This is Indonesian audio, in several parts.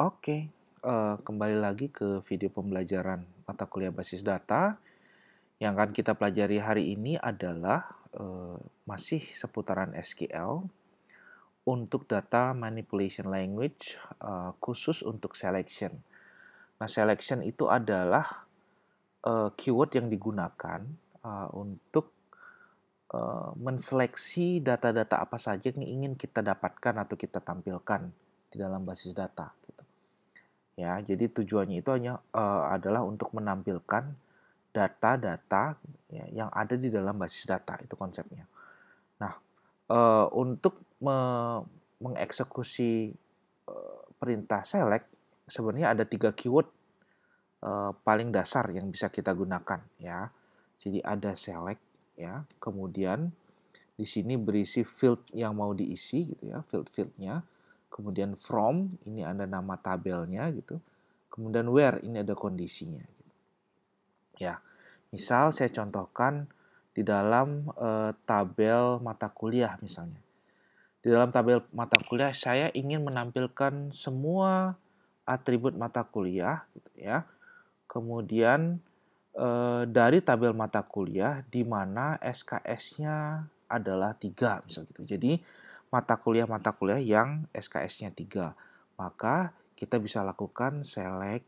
Oke, okay, uh, eh, kembali lagi ke video pembelajaran mata kuliah basis data. Yang akan kita pelajari hari ini adalah uh, masih seputaran SQL untuk data manipulation language uh, khusus untuk selection. Nah, selection itu adalah uh, keyword yang digunakan uh, untuk uh, menseleksi data-data apa saja yang ingin kita dapatkan atau kita tampilkan di dalam basis data ya jadi tujuannya itu hanya uh, adalah untuk menampilkan data-data ya, yang ada di dalam basis data itu konsepnya nah uh, untuk me mengeksekusi uh, perintah select sebenarnya ada tiga keyword uh, paling dasar yang bisa kita gunakan ya jadi ada select ya kemudian di sini berisi field yang mau diisi gitu ya field-fieldnya kemudian from ini ada nama tabelnya gitu, kemudian where ini ada kondisinya. Gitu. Ya, misal saya contohkan di dalam e, tabel mata kuliah misalnya. Di dalam tabel mata kuliah saya ingin menampilkan semua atribut mata kuliah gitu ya. Kemudian e, dari tabel mata kuliah di mana SKS-nya adalah tiga misal gitu. Jadi mata kuliah-mata kuliah yang SKS-nya 3. Maka kita bisa lakukan select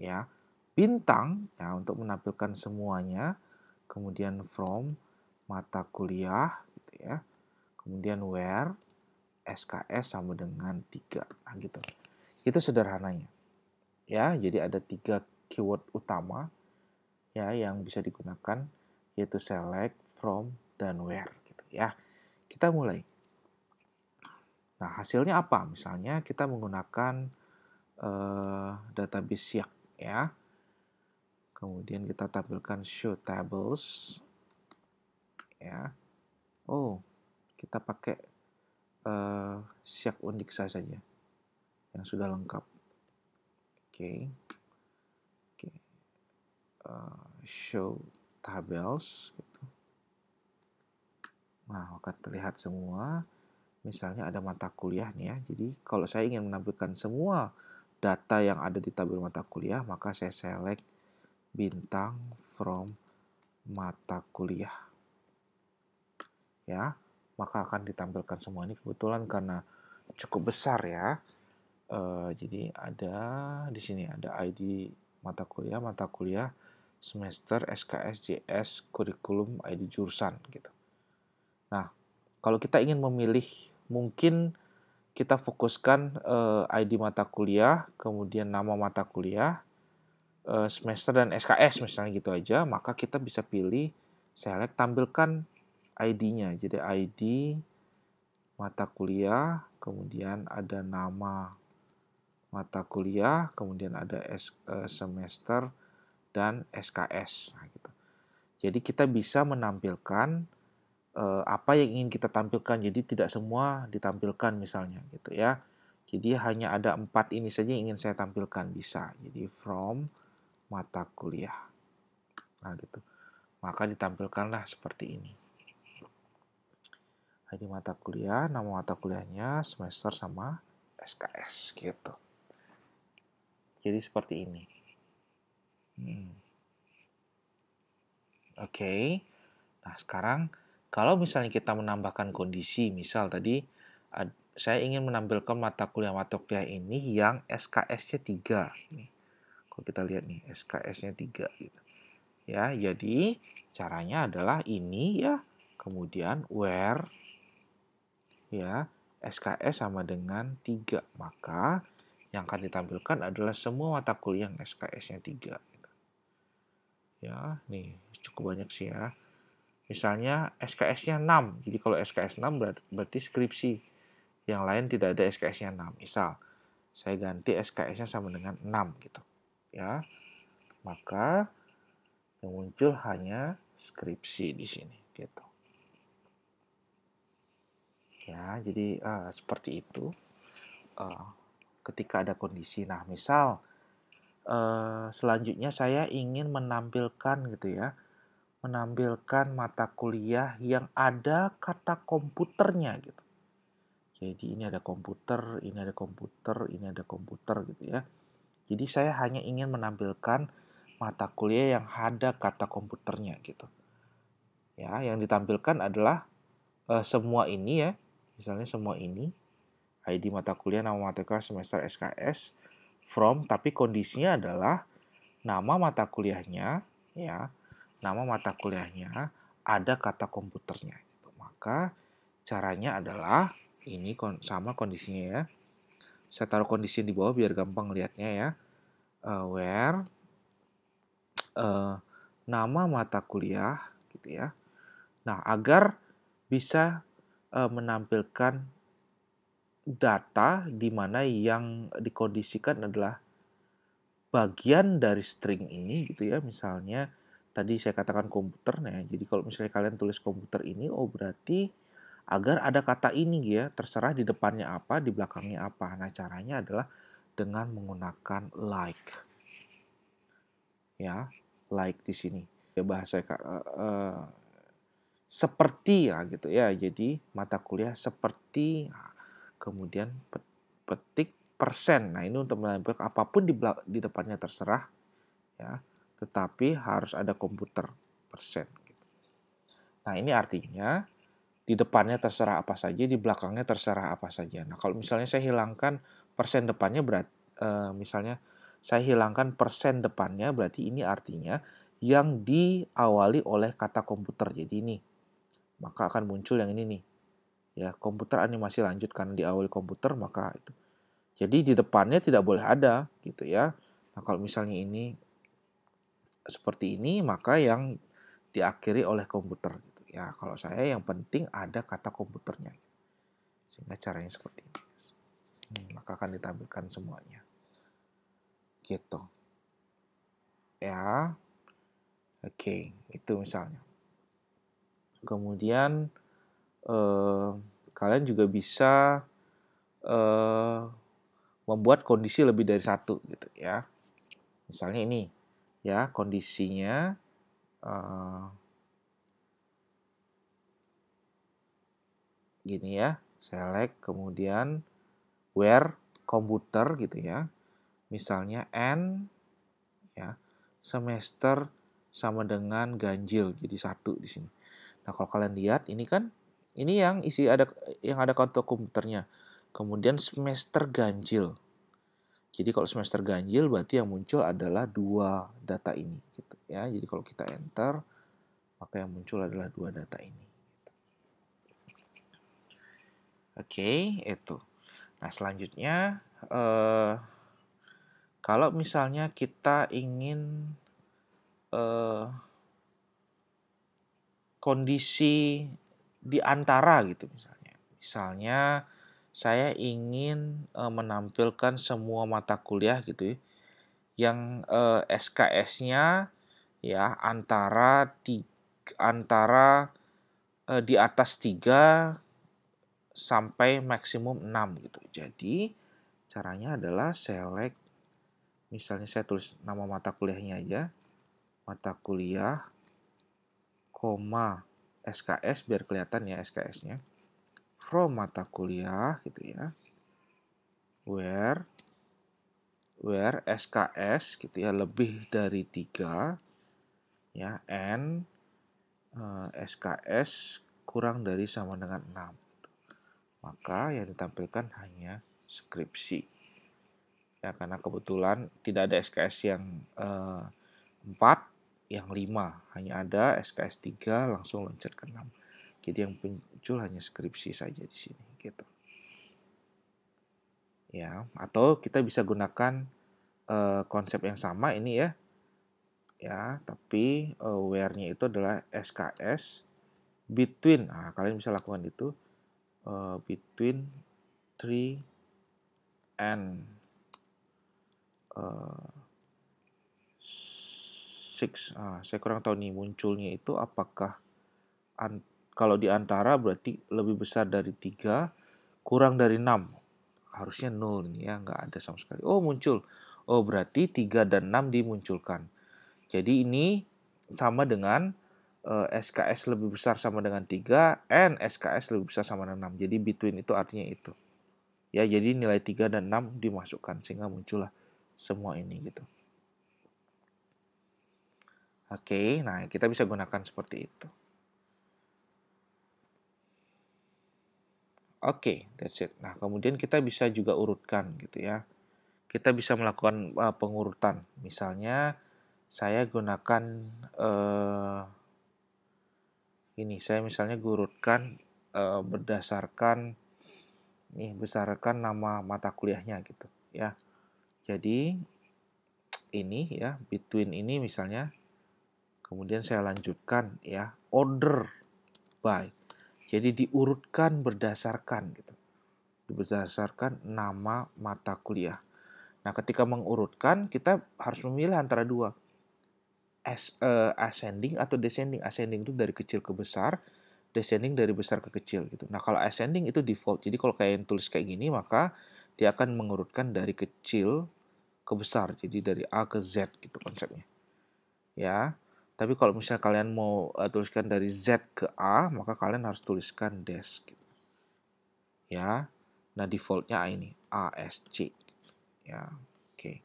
ya bintang ya untuk menampilkan semuanya, kemudian from mata kuliah gitu ya. Kemudian where SKS sama dengan 3. Nah, gitu. Itu sederhananya. Ya, jadi ada tiga keyword utama ya yang bisa digunakan yaitu select, from, dan where gitu ya. Kita mulai. Nah, hasilnya apa? Misalnya kita menggunakan uh, database siak ya. Kemudian kita tampilkan show tables ya. Oh, kita pakai uh, eh, siak undiksa saja yang sudah lengkap. Oke. Okay. Oke. Okay. Uh, eh, show tables gitu. Nah, akan terlihat semua misalnya ada mata kuliah nih ya. Jadi kalau saya ingin menampilkan semua data yang ada di tabel mata kuliah, maka saya select bintang from mata kuliah. Ya, maka akan ditampilkan semua ini kebetulan karena cukup besar ya. E, jadi ada di sini ada ID mata kuliah, mata kuliah semester SKS, JS, kurikulum ID jurusan gitu. Nah, kalau kita ingin memilih mungkin kita fokuskan uh, eh, ID mata kuliah, kemudian nama mata kuliah, uh, semester dan SKS misalnya gitu aja, maka kita bisa pilih select tampilkan ID-nya. Jadi ID mata kuliah, kemudian ada nama mata kuliah, kemudian ada S, uh, semester dan SKS. Nah, gitu. Jadi kita bisa menampilkan Eh, apa yang ingin kita tampilkan. Jadi tidak semua ditampilkan misalnya gitu ya. Jadi hanya ada empat ini saja yang ingin saya tampilkan bisa. Jadi from mata kuliah. Nah gitu. Maka ditampilkanlah seperti ini. jadi mata kuliah, nama mata kuliahnya, semester sama SKS gitu. Jadi seperti ini. Hmm. Oke. Okay. Nah sekarang kalau misalnya kita menambahkan kondisi, misal tadi saya ingin menampilkan mata kuliah-mata kuliah ini yang SKS-nya 3. kalau kita lihat nih, SKS-nya 3. Gitu. Ya, jadi caranya adalah ini ya, kemudian where ya, SKS sama dengan 3. Maka yang akan ditampilkan adalah semua mata kuliah yang SKS-nya 3. Gitu. Ya, nih cukup banyak sih ya. Misalnya SKS-nya 6. Jadi kalau SKS 6 berarti skripsi. Yang lain tidak ada SKS-nya 6. Misal, saya ganti SKS-nya sama dengan 6 gitu. Ya. Maka yang muncul hanya skripsi di sini gitu. Ya, jadi uh, seperti itu. Uh, ketika ada kondisi. Nah, misal uh, selanjutnya saya ingin menampilkan gitu ya menampilkan mata kuliah yang ada kata komputernya gitu. Jadi ini ada komputer, ini ada komputer, ini ada komputer gitu ya. Jadi saya hanya ingin menampilkan mata kuliah yang ada kata komputernya gitu. Ya, yang ditampilkan adalah e, semua ini ya. Misalnya semua ini ID mata kuliah nama mata kuliah semester SKS from tapi kondisinya adalah nama mata kuliahnya ya nama mata kuliahnya, ada kata komputernya. Maka caranya adalah ini sama kondisinya ya. Saya taruh kondisi di bawah biar gampang lihatnya ya. Uh, where uh, nama mata kuliah gitu ya. Nah, agar bisa uh, menampilkan data di mana yang dikondisikan adalah bagian dari string ini gitu ya misalnya tadi saya katakan komputer nah jadi kalau misalnya kalian tulis komputer ini oh berarti agar ada kata ini ya terserah di depannya apa di belakangnya apa nah caranya adalah dengan menggunakan like ya like di sini ya bahasa uh, uh, seperti ya gitu ya jadi mata kuliah seperti ya, kemudian petik persen nah ini untuk menampilkan apapun di di depannya terserah ya tetapi harus ada komputer persen. Gitu. Nah ini artinya di depannya terserah apa saja, di belakangnya terserah apa saja. Nah kalau misalnya saya hilangkan persen depannya berat, eh, misalnya saya hilangkan persen depannya berarti ini artinya yang diawali oleh kata komputer. Jadi ini maka akan muncul yang ini nih. Ya, komputer animasi lanjut karena diawali komputer maka itu. Jadi di depannya tidak boleh ada gitu ya. Nah, kalau misalnya ini seperti ini maka yang diakhiri oleh komputer gitu. Ya, kalau saya yang penting ada kata komputernya. Sehingga caranya seperti ini. Hmm, maka akan ditampilkan semuanya. Gitu. Ya. Oke, okay, itu misalnya. Kemudian eh, kalian juga bisa eh, membuat kondisi lebih dari satu gitu ya. Misalnya ini ya kondisinya uh, gini ya select kemudian where komputer gitu ya misalnya n ya semester sama dengan ganjil jadi satu di sini nah kalau kalian lihat ini kan ini yang isi ada yang ada konto komputernya kemudian semester ganjil jadi kalau semester ganjil berarti yang muncul adalah dua data ini gitu ya. Jadi kalau kita enter maka yang muncul adalah dua data ini. Gitu. Oke, okay, itu. Nah, selanjutnya eh, kalau misalnya kita ingin eh, kondisi di antara gitu misalnya. Misalnya saya ingin uh, menampilkan semua mata kuliah gitu ya, yang uh, eh, SKS-nya ya antara tiga, antara uh, di atas 3 sampai maksimum 6 gitu. Jadi caranya adalah select misalnya saya tulis nama mata kuliahnya aja mata kuliah koma SKS biar kelihatan ya SKS-nya from mata kuliah gitu ya where where SKS gitu ya lebih dari tiga ya n uh, eh, SKS kurang dari sama dengan 6 gitu. maka yang ditampilkan hanya skripsi ya karena kebetulan tidak ada SKS yang uh, eh, 4 yang 5 hanya ada SKS 3 langsung loncat ke 6 jadi yang muncul hanya skripsi saja di sini gitu. Ya, atau kita bisa gunakan uh, konsep yang sama ini ya. Ya, tapi uh, where-nya itu adalah SKS between. Nah, kalian bisa lakukan itu uh, between 3 and six. Ah, saya kurang tahu nih munculnya itu apakah ant kalau di antara berarti lebih besar dari 3, kurang dari 6. Harusnya 0 ini ya, nggak ada sama sekali. Oh, muncul. Oh, berarti 3 dan 6 dimunculkan. Jadi ini sama dengan SKS eh, lebih besar sama dengan 3, N SKS lebih besar sama dengan 6. Jadi between itu artinya itu. Ya, jadi nilai 3 dan 6 dimasukkan sehingga muncullah semua ini gitu. Oke, nah kita bisa gunakan seperti itu. Oke, okay, that's it. Nah, kemudian kita bisa juga urutkan gitu ya. Kita bisa melakukan uh, pengurutan. Misalnya saya gunakan uh, ini saya misalnya urutkan uh, eh, berdasarkan nih besarkan nama mata kuliahnya gitu ya. Jadi ini ya, between ini misalnya kemudian saya lanjutkan ya, order by jadi diurutkan berdasarkan gitu. Berdasarkan nama mata kuliah. Nah, ketika mengurutkan kita harus memilih antara dua. As, uh, ascending atau descending. Ascending itu dari kecil ke besar, descending dari besar ke kecil gitu. Nah, kalau ascending itu default. Jadi kalau kayak yang tulis kayak gini maka dia akan mengurutkan dari kecil ke besar. Jadi dari A ke Z gitu konsepnya. Ya. Tapi kalau misalnya kalian mau uh, tuliskan dari Z ke A, maka kalian harus tuliskan desk. Gitu. Ya, nah defaultnya A ini, C. Ya, oke. Okay.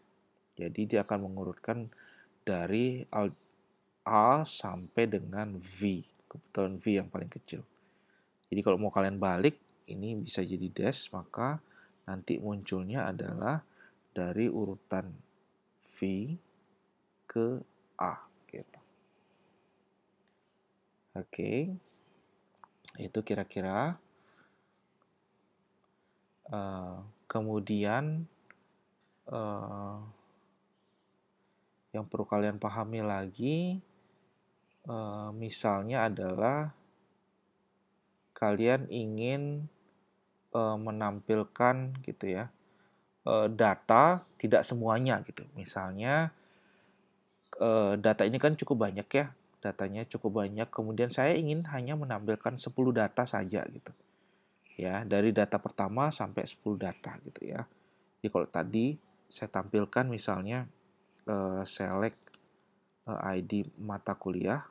Jadi dia akan mengurutkan dari A sampai dengan V. Kebetulan V yang paling kecil. Jadi kalau mau kalian balik, ini bisa jadi dash, maka nanti munculnya adalah dari urutan V ke A. Oke, okay. itu kira-kira. Uh, kemudian uh, yang perlu kalian pahami lagi, uh, misalnya adalah kalian ingin uh, menampilkan gitu ya uh, data tidak semuanya gitu. Misalnya uh, data ini kan cukup banyak ya datanya cukup banyak. Kemudian saya ingin hanya menampilkan 10 data saja gitu. Ya, dari data pertama sampai 10 data gitu ya. Jadi kalau tadi saya tampilkan misalnya uh, select uh, eh, ID mata kuliah,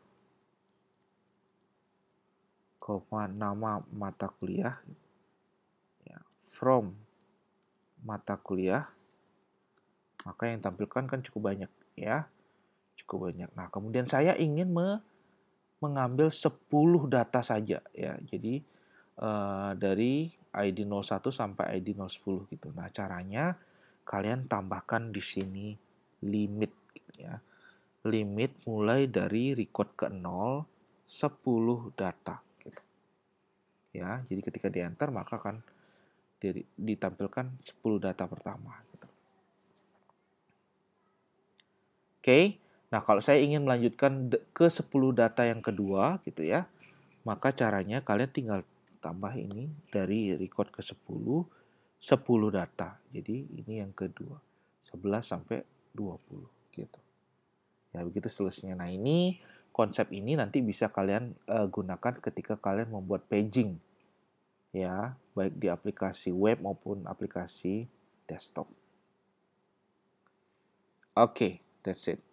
koma nama mata kuliah, ya, from mata kuliah, maka yang tampilkan kan cukup banyak ya cukup banyak. Nah, kemudian saya ingin me mengambil 10 data saja ya. Jadi uh, dari ID 01 sampai ID 010 gitu. Nah, caranya kalian tambahkan di sini limit ya. Limit mulai dari record ke 0 10 data gitu. Ya, jadi ketika di enter maka akan ditampilkan 10 data pertama gitu. Oke. Okay. Nah, kalau saya ingin melanjutkan ke 10 data yang kedua gitu ya, maka caranya kalian tinggal tambah ini dari record ke 10, 10 data. Jadi ini yang kedua, 11 sampai 20 gitu. Ya, begitu seterusnya. Nah, ini konsep ini nanti bisa kalian uh, gunakan ketika kalian membuat paging ya, baik di aplikasi web maupun aplikasi desktop. Oke, okay, that's it.